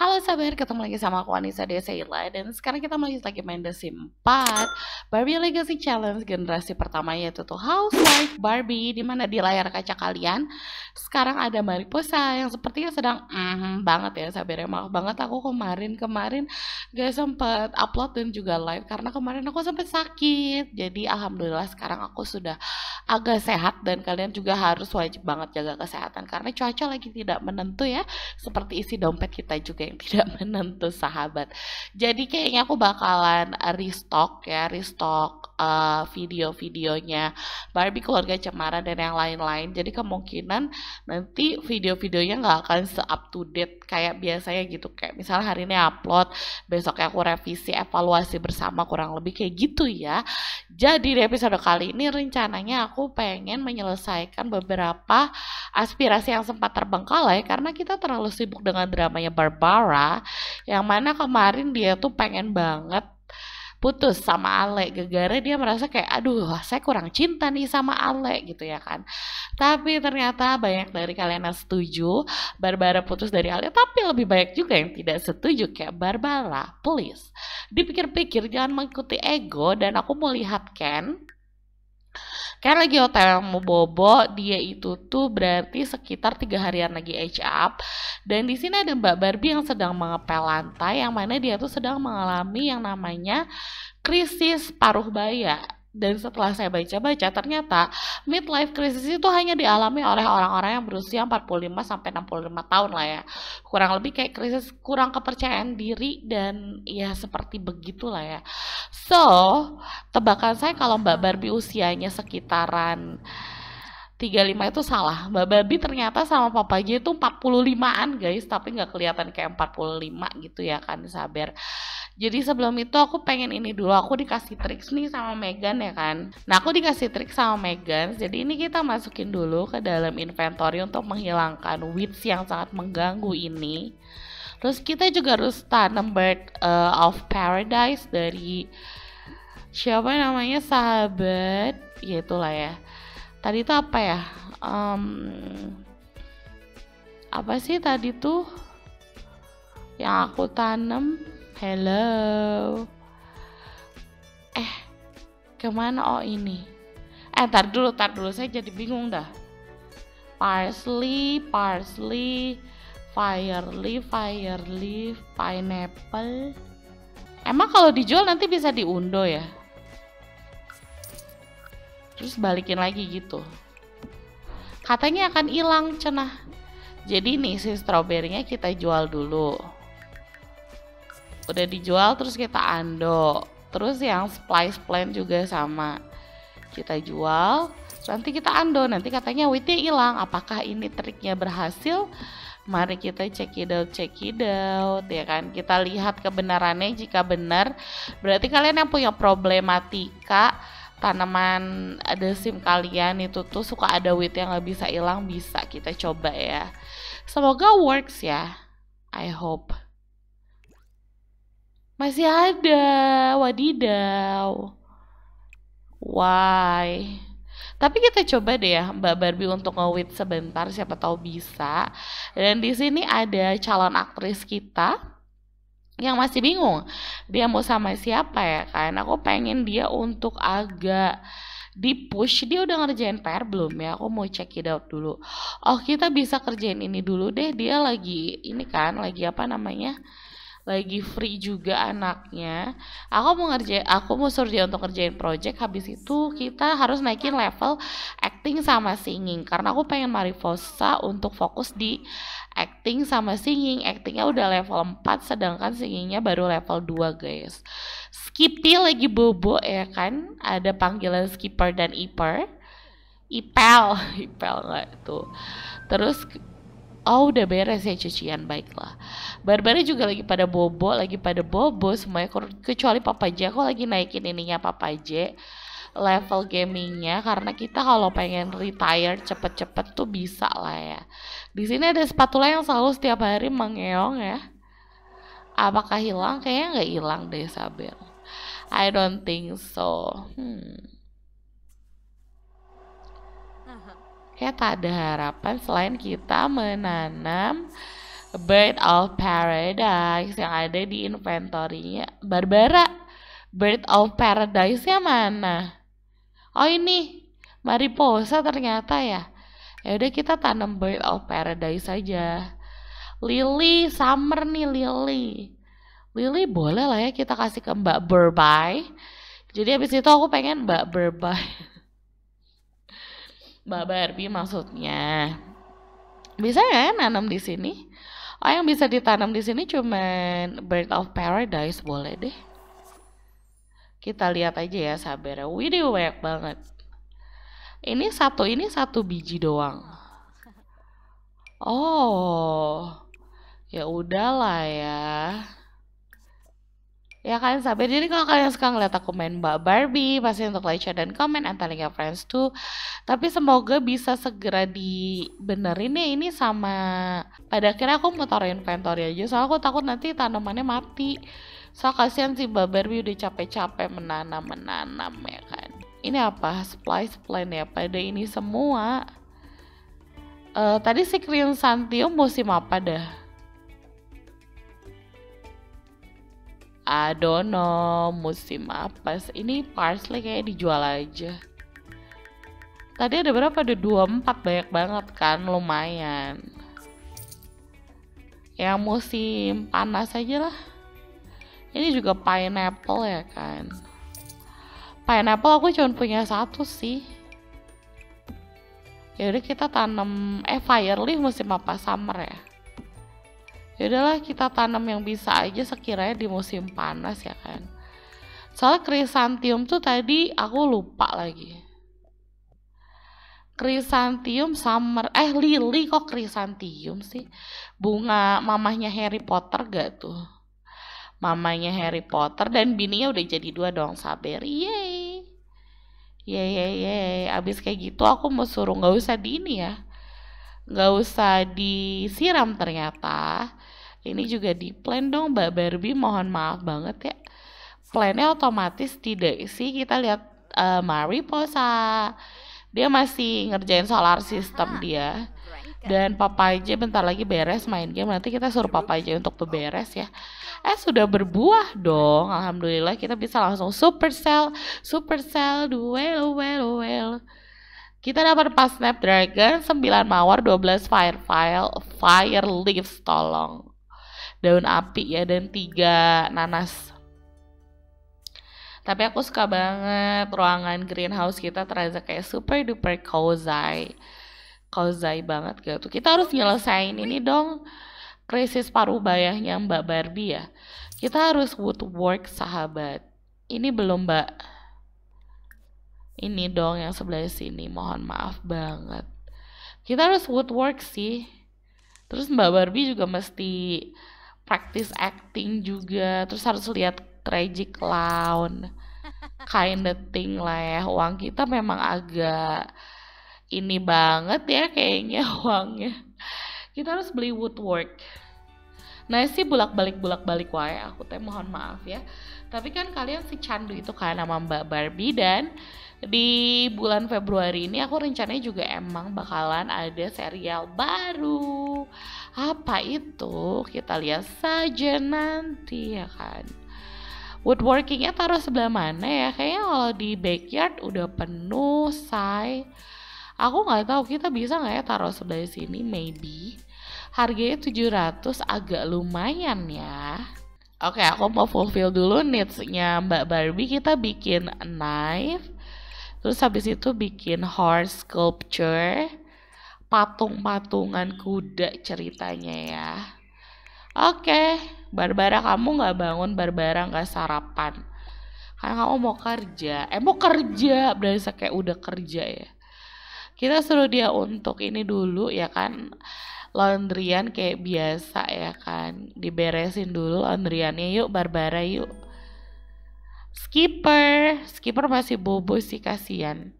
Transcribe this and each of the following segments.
Halo sahabat, ketemu lagi sama aku Anissa Desaila dan sekarang kita melanjut lagi main The Sims 4 Barbie Legacy Challenge generasi pertama yaitu tuh Housewife Barbie Dimana di layar kaca kalian sekarang ada Mariposa yang sepertinya sedang mm, banget ya sahabat ya, maaf banget aku kemarin kemarin gak sempet upload dan juga live karena kemarin aku sempet sakit jadi alhamdulillah sekarang aku sudah agak sehat dan kalian juga harus wajib banget jaga kesehatan karena cuaca lagi tidak menentu ya seperti isi dompet kita juga ya yang tidak menentu sahabat. Jadi kayaknya aku bakalan restock ya, restock uh, video-videonya Barbie keluarga Cemara dan yang lain-lain. Jadi kemungkinan nanti video-videonya nggak akan se-up to date kayak biasanya gitu. Kayak misalnya hari ini upload, besoknya aku revisi, evaluasi bersama kurang lebih kayak gitu ya. Jadi di episode kali ini rencananya aku pengen menyelesaikan beberapa aspirasi yang sempat terbengkalai karena kita terlalu sibuk dengan dramanya Barbar Sarah yang mana kemarin dia tuh pengen banget putus sama Ale gegara dia merasa kayak aduh saya kurang cinta nih sama Ale gitu ya kan tapi ternyata banyak dari kalian yang setuju Barbara putus dari Ale tapi lebih banyak juga yang tidak setuju kayak Barbara please dipikir-pikir jangan mengikuti ego dan aku mau lihat Ken Kayak lagi hotel mau bobo, dia itu tuh berarti sekitar tiga harian lagi age up. Dan di sini ada Mbak Barbie yang sedang mengepel lantai, yang mana dia tuh sedang mengalami yang namanya krisis paruh baya dan setelah saya baca-baca ternyata midlife crisis itu hanya dialami oleh orang-orang yang berusia 45 sampai 65 tahun lah ya. Kurang lebih kayak krisis kurang kepercayaan diri dan ya seperti begitulah ya. So, tebakan saya kalau Mbak Barbie usianya sekitaran 35 itu salah. Mbak Barbie ternyata sama Papa J itu 45-an guys, tapi nggak kelihatan kayak 45 gitu ya kan, sabar. Jadi sebelum itu aku pengen ini dulu, aku dikasih triks nih sama Megan ya kan. Nah aku dikasih triks sama Megan, jadi ini kita masukin dulu ke dalam inventory untuk menghilangkan witch yang sangat mengganggu ini. Terus kita juga harus tanam bird uh, of paradise dari siapa namanya sahabat, ya itulah ya. Tadi itu apa ya? Um, apa sih tadi tuh yang aku tanam? Hello. Eh, kemana oh ini? Eh, tar dulu, tar dulu. Saya jadi bingung dah. Parsley, parsley, fire leaf, fire leaf, pineapple. Emang kalau dijual nanti bisa diundo ya? Terus balikin lagi gitu. Katanya akan hilang cenah. Jadi nih si stroberinya kita jual dulu udah dijual terus kita ando terus yang splice plant juga sama kita jual nanti kita ando nanti katanya witnya hilang apakah ini triknya berhasil mari kita check it out check it out ya kan kita lihat kebenarannya jika benar berarti kalian yang punya problematika tanaman ada sim kalian itu tuh suka ada wit yang nggak bisa hilang bisa kita coba ya semoga works ya I hope masih ada. Wadidaw. Why? Tapi kita coba deh ya Mbak Barbie untuk ngewit sebentar siapa tahu bisa. Dan di sini ada calon aktris kita yang masih bingung dia mau sama siapa ya kan. Aku pengen dia untuk agak di push dia udah ngerjain PR belum ya aku mau cek it out dulu oh kita bisa kerjain ini dulu deh dia lagi ini kan lagi apa namanya lagi free juga anaknya aku mau ngerjain aku mau suruh dia untuk ngerjain project habis itu kita harus naikin level acting sama singing karena aku pengen Mariposa untuk fokus di acting sama singing actingnya udah level 4 sedangkan singingnya baru level 2 guys Skippy lagi bobo ya kan ada panggilan skipper dan iper ipel ipel nggak itu. terus Oh udah beres ya cucian baiklah Barbara juga lagi pada bobo Lagi pada bobo semuanya Kecuali Papa J Aku lagi naikin ininya Papa J level gamingnya karena kita kalau pengen retire cepet-cepet tuh bisa lah ya. Di sini ada spatula yang selalu setiap hari mengeong ya. Apakah hilang? Kayaknya nggak hilang deh Sabir. I don't think so. Hmm. ya tak ada harapan selain kita menanam Bird of Paradise yang ada di inventorinya Barbara. Bird of Paradise-nya mana? Oh ini Mariposa ternyata ya. Ya udah kita tanam Bird of Paradise saja. Lily, summer nih Lily. Lily boleh lah ya kita kasih ke Mbak Burby. Jadi habis itu aku pengen Mbak Burby. Mbak Barbie maksudnya. Bisa ya nanam di sini? Oh yang bisa ditanam di sini cuman bird of paradise boleh deh. Kita lihat aja ya sabar. Widih banyak banget. Ini satu ini satu biji doang. Oh, ya udahlah ya. Ya kalian sabar. Jadi kalau kalian suka ngeliat aku main Mbak Barbie, pasti untuk like, share, dan komen Antalinga Friends tuh. Tapi semoga bisa segera dibenerin ya ini sama... Pada akhirnya aku mau taruh inventory aja, soalnya aku takut nanti tanamannya mati. So kasihan si Mbak Barbie udah capek-capek menanam-menanam ya kan. Ini apa? Supply supply ya. Pada ini semua. Uh, tadi si Krim Santio musim apa dah? I don't know musim apa ini parsley kayak dijual aja tadi ada berapa ada 24 banyak banget kan lumayan yang musim panas aja lah ini juga pineapple ya kan pineapple aku cuma punya satu sih Yaudah kita tanam eh fireleaf musim apa summer ya ya udahlah kita tanam yang bisa aja sekiranya di musim panas ya kan soalnya krisantium tuh tadi aku lupa lagi krisantium summer eh lili kok krisantium sih bunga mamahnya Harry Potter gak tuh mamanya Harry Potter dan bininya udah jadi dua dong sabar yeay yeay yeay abis kayak gitu aku mau suruh nggak usah dini ya nggak usah disiram ternyata ini juga di plan dong Mbak Barbie mohon maaf banget ya plannya otomatis tidak sih kita lihat uh, Mariposa dia masih ngerjain solar system dia dan papa aja bentar lagi beres main game nanti kita suruh papa aja untuk beres ya eh sudah berbuah dong alhamdulillah kita bisa langsung super sell super sell duel duel duel kita dapat 4 Snapdragon, 9 mawar, 12 Fire File, Fire Leaves, tolong. Daun api ya, dan 3 nanas. Tapi aku suka banget ruangan greenhouse kita terasa kayak super duper cozy. Cozy banget gitu. Kita harus nyelesain ini dong krisis paruh bayahnya Mbak Barbie ya. Kita harus woodwork sahabat. Ini belum Mbak ini dong yang sebelah sini mohon maaf banget kita harus woodwork sih terus mbak Barbie juga mesti practice acting juga terus harus lihat tragic clown kind of thing lah ya uang kita memang agak ini banget ya kayaknya uangnya kita harus beli woodwork nah sih bulak balik bulak balik wae aku teh mohon maaf ya tapi kan kalian si candu itu kan nama Mbak Barbie dan di bulan Februari ini aku rencananya juga emang bakalan ada serial baru apa itu kita lihat saja nanti ya kan woodworkingnya taruh sebelah mana ya kayaknya kalau di backyard udah penuh say aku nggak tahu kita bisa nggak ya taruh sebelah sini maybe Harganya 700 agak lumayan ya. Oke, aku mau fulfill dulu needs Mbak Barbie. Kita bikin knife. Terus habis itu bikin horse sculpture. Patung-patungan kuda ceritanya ya. Oke, Barbara kamu gak bangun, Barbara gak sarapan. Karena kamu mau kerja. Eh mau kerja, berasa kayak udah kerja ya. Kita suruh dia untuk ini dulu ya kan laundryan kayak biasa ya kan diberesin dulu laundryannya yuk Barbara yuk Skipper, Skipper masih bobo sih kasihan.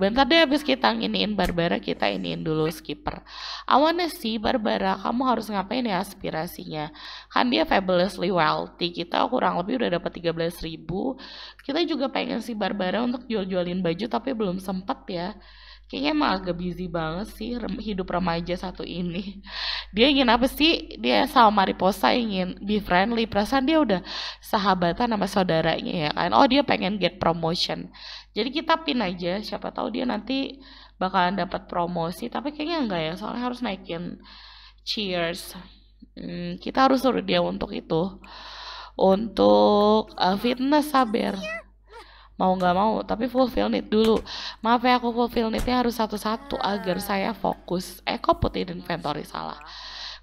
Bentar deh habis kita nginiin Barbara kita iniin dulu Skipper. Awalnya sih Barbara, kamu harus ngapain ya aspirasinya? Kan dia fabulously wealthy, kita kurang lebih udah dapat 13.000. Kita juga pengen si Barbara untuk jual-jualin baju tapi belum sempat ya kayaknya emang agak busy banget sih hidup remaja satu ini dia ingin apa sih dia sama Mariposa ingin be friendly perasaan dia udah sahabatan sama saudaranya ya kan oh dia pengen get promotion jadi kita pin aja siapa tahu dia nanti bakalan dapat promosi tapi kayaknya enggak ya soalnya harus naikin cheers hmm, kita harus suruh dia untuk itu untuk uh, fitness sabar mau nggak mau tapi fulfill need dulu maaf ya aku fulfill neednya harus satu-satu agar saya fokus eh kok dan inventory salah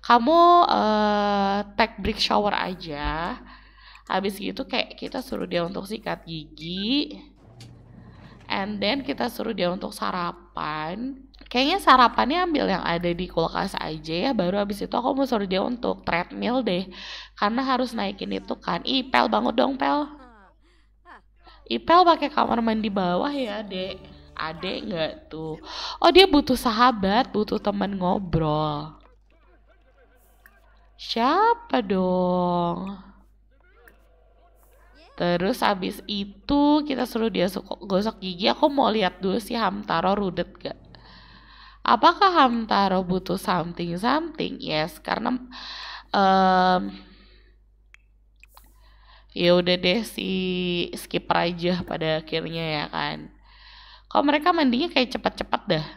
kamu uh, take break shower aja habis gitu kayak kita suruh dia untuk sikat gigi and then kita suruh dia untuk sarapan kayaknya sarapannya ambil yang ada di kulkas aja ya baru habis itu aku mau suruh dia untuk treadmill deh karena harus naikin itu kan ih pel bangun dong pel Ipel pakai kamar mandi bawah ya, Dek. Ade nggak tuh? Oh dia butuh sahabat, butuh teman ngobrol. Siapa dong? Terus habis itu kita suruh dia gosok gigi. Aku mau lihat dulu si Hamtaro rudet gak. Apakah Hamtaro butuh something something? Yes, karena um, ya udah deh si skip aja pada akhirnya ya kan kalau mereka mandinya kayak cepat-cepat dah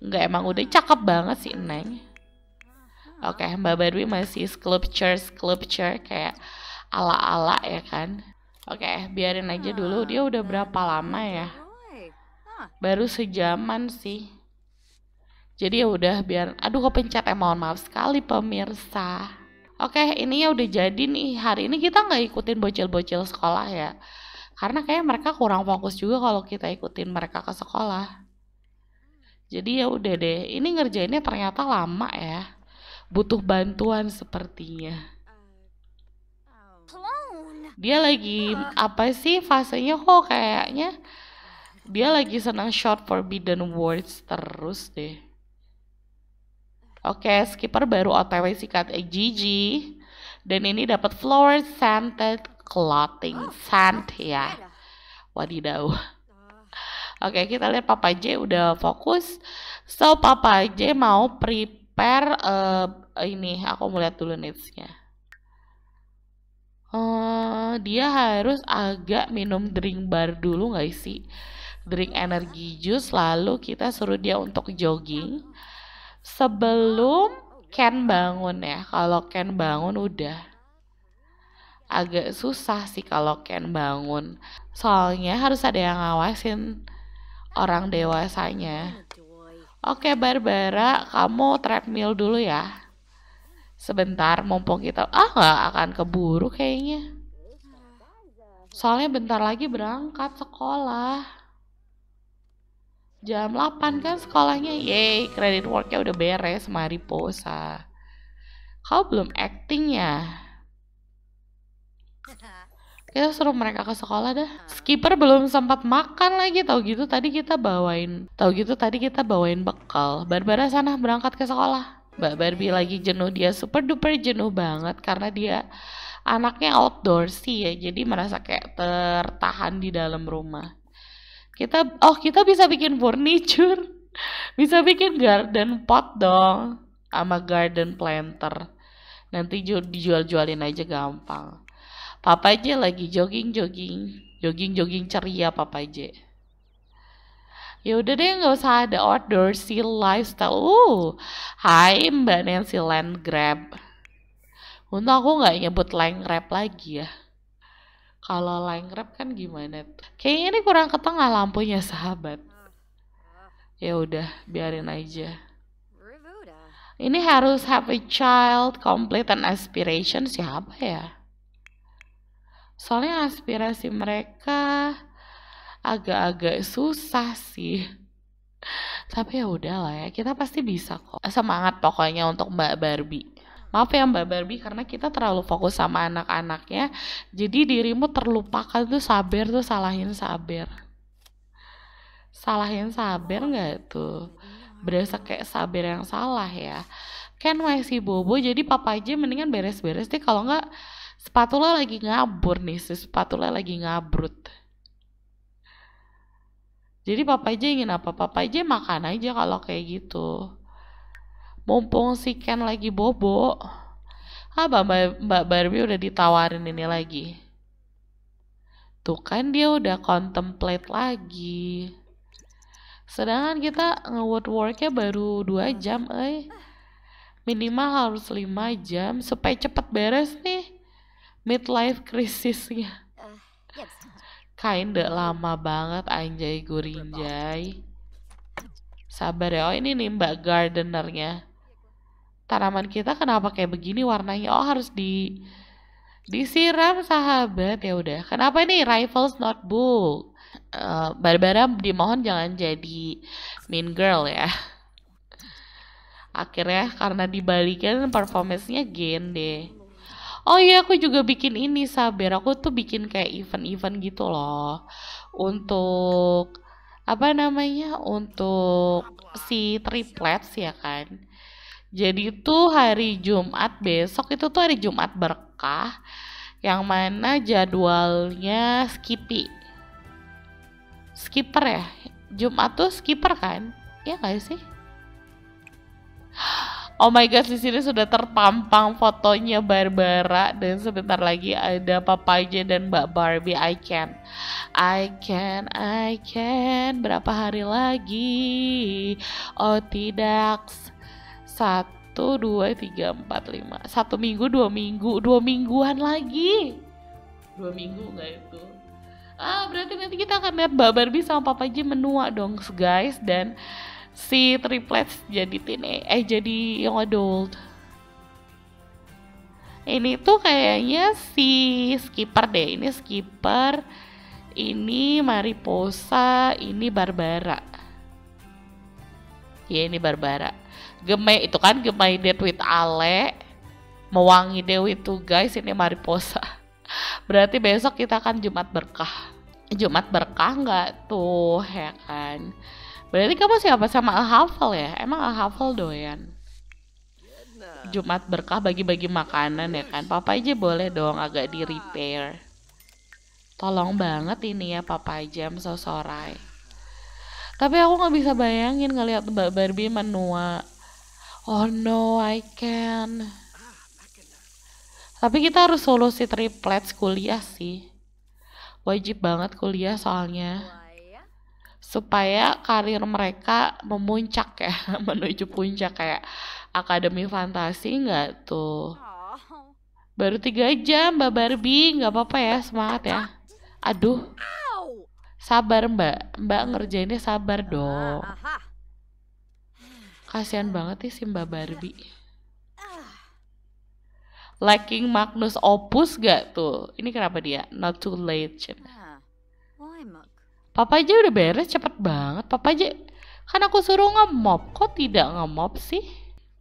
nggak emang udah cakep banget sih neng oke okay, mbak Badwi masih sculpture sculpture kayak ala-ala ya kan oke okay, biarin aja dulu dia udah berapa lama ya baru sejaman sih jadi ya udah biar aduh pencet ya eh, maaf sekali pemirsa oke ini ya udah jadi nih hari ini kita nggak ikutin bocil-bocil sekolah ya karena kayak mereka kurang fokus juga kalau kita ikutin mereka ke sekolah jadi ya udah deh ini ngerjainnya ternyata lama ya butuh bantuan sepertinya dia lagi apa sih fasenya kok kayaknya dia lagi senang short forbidden words terus deh Oke, skipper baru OTW sikat eh, Gigi. Dan ini dapat floor scented clothing scent ya. Wadidaw. Oke, kita lihat Papa J udah fokus. So, Papa J mau prepare uh, ini. Aku mau lihat dulu needs Uh, eh, dia harus agak minum drink bar dulu nggak sih? Drink energi jus, lalu kita suruh dia untuk jogging sebelum Ken bangun ya. Kalau Ken bangun udah agak susah sih kalau Ken bangun. Soalnya harus ada yang ngawasin orang dewasanya. Oke Barbara, kamu treadmill dulu ya. Sebentar mumpung kita ah nggak akan keburu kayaknya. Soalnya bentar lagi berangkat sekolah jam 8 kan sekolahnya yay credit worknya udah beres mari posa kau belum acting ya kita suruh mereka ke sekolah dah skipper belum sempat makan lagi tau gitu tadi kita bawain tau gitu tadi kita bawain bekal Barbara sana berangkat ke sekolah Mbak Barbie lagi jenuh dia super duper jenuh banget karena dia anaknya outdoor sih ya jadi merasa kayak tertahan di dalam rumah kita oh kita bisa bikin furniture, bisa bikin garden pot dong, sama garden planter. Nanti dijual-jualin aja gampang. Papa aja lagi jogging-jogging, jogging-jogging ceria Papa aja. Ya udah deh nggak usah ada outdoor still lifestyle. Uh, hai Mbak Nancy land grab Untuk aku nggak nyebut land grab lagi ya. Kalau line grab kan gimana tuh? Kayaknya ini kurang ke tengah lampunya sahabat. Ah. Ya udah, biarin aja. Ah. Ini harus have a child, complete an aspiration siapa ya? Soalnya aspirasi mereka agak-agak susah sih. Tapi ya udahlah ya, kita pasti bisa kok. Semangat pokoknya untuk Mbak Barbie maaf ya Mbak Barbie karena kita terlalu fokus sama anak-anaknya jadi dirimu terlupakan tuh sabar tuh salahin sabar salahin sabar nggak tuh berasa kayak sabar yang salah ya Ken si bobo jadi papa aja mendingan beres-beres deh kalau nggak spatula lagi ngabur nih si spatula lagi ngabrut jadi papa aja ingin apa? Papa aja makan aja kalau kayak gitu mumpung si Ken lagi bobo apa ah, Mbak mbak Barbie udah ditawarin ini lagi tuh kan dia udah contemplate lagi sedangkan kita nge-woodworknya baru 2 jam eh minimal harus 5 jam supaya cepet beres nih midlife krisisnya udah lama banget anjay gurinjay sabar ya oh ini nih mbak gardenernya tanaman kita kenapa kayak begini warnanya oh harus di disiram sahabat ya udah kenapa ini rifles notebook uh, Barbara dimohon jangan jadi mean girl ya akhirnya karena dibalikin performancenya nya gen deh oh iya aku juga bikin ini sabar aku tuh bikin kayak event-event gitu loh untuk apa namanya untuk si triplets ya kan jadi itu hari Jumat besok itu tuh hari Jumat berkah yang mana jadwalnya skipi. Skipper ya? Jumat tuh skipper kan? ya gak sih? Oh my God di sini sudah terpampang fotonya Barbara dan sebentar lagi ada Papa J dan Mbak Barbie. I can, I can, I can. Berapa hari lagi? Oh tidak, satu dua tiga empat lima satu minggu dua minggu dua mingguan lagi dua minggu nggak itu ah berarti nanti kita akan lihat Mbak Barbie sama Papa J menua dong guys dan si triplets jadi teen eh jadi yang adult ini tuh kayaknya si skipper deh ini skipper ini Mariposa ini Barbara ya ini Barbara Gemai itu kan Gemai Dead with Ale Mewangi Dewi tuh guys ini Mariposa berarti besok kita akan Jumat berkah Jumat berkah nggak tuh ya kan berarti kamu siapa sama Al ya emang Al doyan Jumat berkah bagi-bagi makanan ya kan Papa aja boleh dong agak di repair tolong banget ini ya Papa Jam so sorry. tapi aku gak bisa bayangin ngeliat Mbak Barbie menua oh no I can tapi kita harus solusi triplets kuliah sih wajib banget kuliah soalnya supaya karir mereka memuncak ya menuju puncak kayak akademi fantasi nggak tuh baru tiga jam mbak Barbie nggak apa-apa ya semangat ya aduh sabar mbak mbak ngerjainnya sabar dong Kasihan hmm. banget sih si Mbak Barbie. Iya. Ah. Lacking Magnus Opus gak tuh? Ini kenapa dia? Not too late. Ah. Papa aja udah beres cepet banget. Papa aja kan aku suruh ngemop. Kok tidak ngemop sih?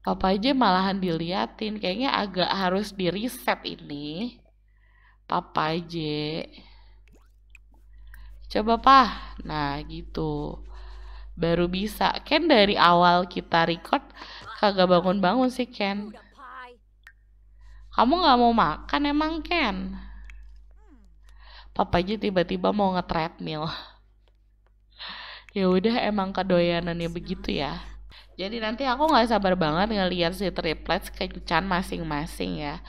Papa aja malahan diliatin. Kayaknya agak harus di reset ini. Papa aja. Coba pa. Nah gitu baru bisa Ken dari awal kita record kagak bangun-bangun sih Ken kamu nggak mau makan emang Ken papa aja tiba-tiba mau nge treadmill ya udah emang kedoyanannya begitu ya jadi nanti aku nggak sabar banget ngelihat si triplets kejutan masing-masing ya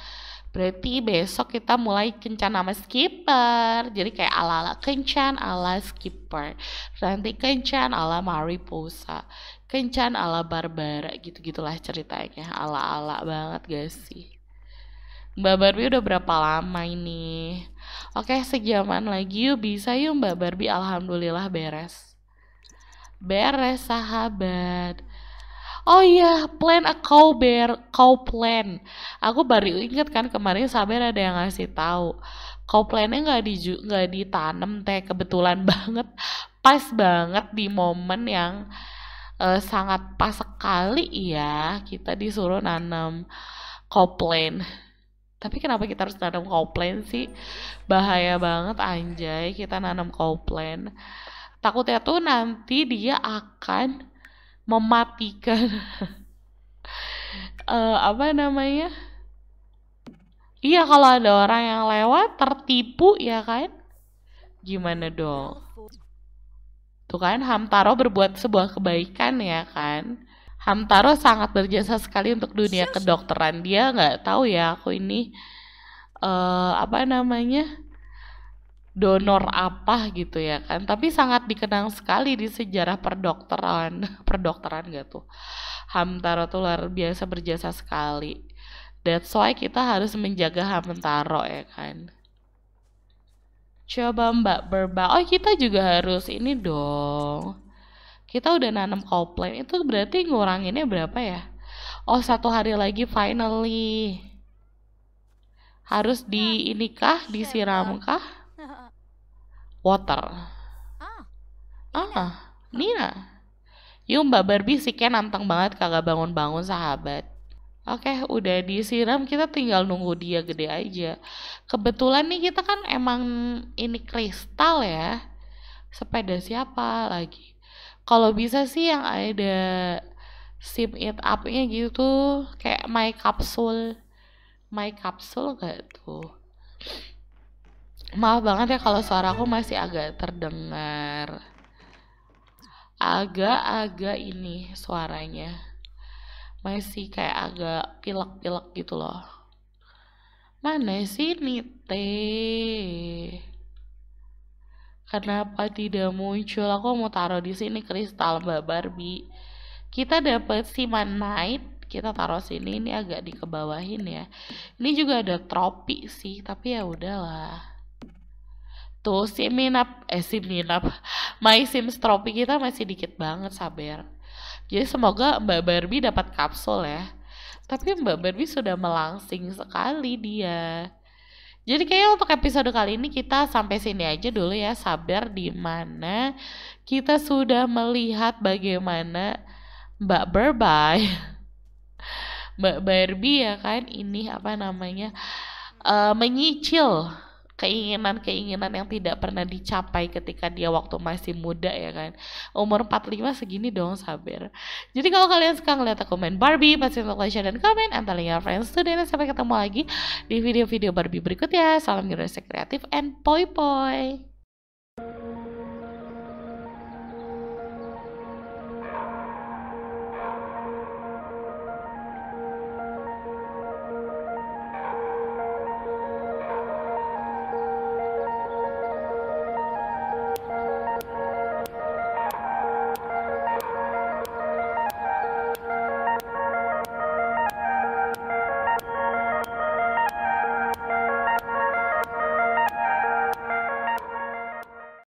Berarti besok kita mulai kencan sama skipper. Jadi kayak ala-ala kencan ala skipper. Nanti kencan ala mariposa. Kencan ala barbara gitu-gitulah ceritanya. Ala-ala banget gak sih? Mbak Barbie udah berapa lama ini? Oke, sejaman lagi yuk bisa yuk Mbak Barbie alhamdulillah beres. Beres sahabat oh iya plan a cow bear cow plan aku baru inget kan kemarin Saber ada yang ngasih tahu cow plannya nggak di nggak ditanam teh kebetulan banget pas banget di momen yang uh, sangat pas sekali ya kita disuruh nanam cow plan tapi kenapa kita harus nanam plan sih? Bahaya banget anjay kita nanam plan. Takutnya tuh nanti dia akan mematikan uh, apa namanya iya kalau ada orang yang lewat tertipu ya kan gimana dong tuh kan Hamtaro berbuat sebuah kebaikan ya kan Hamtaro sangat berjasa sekali untuk dunia kedokteran dia nggak tahu ya aku ini uh, apa namanya donor apa gitu ya kan tapi sangat dikenang sekali di sejarah perdokteran perdokteran gak tuh Hamtaro tuh luar biasa berjasa sekali that's why kita harus menjaga Hamtaro ya kan coba Mbak Berba oh kita juga harus ini dong kita udah nanam koplen itu berarti nguranginnya berapa ya oh satu hari lagi finally harus di nah, inikah disiramkah water. Ah, Ah, Nina. Yuk Mbak Barbie sih kayak nantang banget kagak bangun-bangun sahabat. Oke, udah disiram kita tinggal nunggu dia gede aja. Kebetulan nih kita kan emang ini kristal ya. Sepeda siapa lagi? Kalau bisa sih yang ada sim it up-nya gitu kayak my capsule. My capsule gak tuh? maaf banget ya kalau suara aku masih agak terdengar agak-agak ini suaranya masih kayak agak pilek-pilek gitu loh mana sih teh kenapa tidak muncul aku mau taruh di sini kristal mbak Barbie kita dapat si Manite kita taruh sini ini agak dikebawahin ya ini juga ada tropi sih tapi ya udahlah tuh gitu. minap eh minap my sims trophy kita masih dikit banget sabar jadi semoga Mbak Barbie dapat kapsul ya tapi Mbak Barbie sudah melangsing sekali dia jadi kayaknya untuk episode kali ini kita sampai sini aja dulu ya sabar di mana kita sudah melihat bagaimana Mbak Barbie Mbak Barbie ya kan ini apa namanya uh, menyicil keinginan-keinginan yang tidak pernah dicapai ketika dia waktu masih muda ya kan umur 45 segini dong sabar jadi kalau kalian suka ngeliat aku main Barbie pasti untuk like, share, dan komen and telling your friends today dan sampai ketemu lagi di video-video Barbie berikutnya salam generasi kreatif and poi poi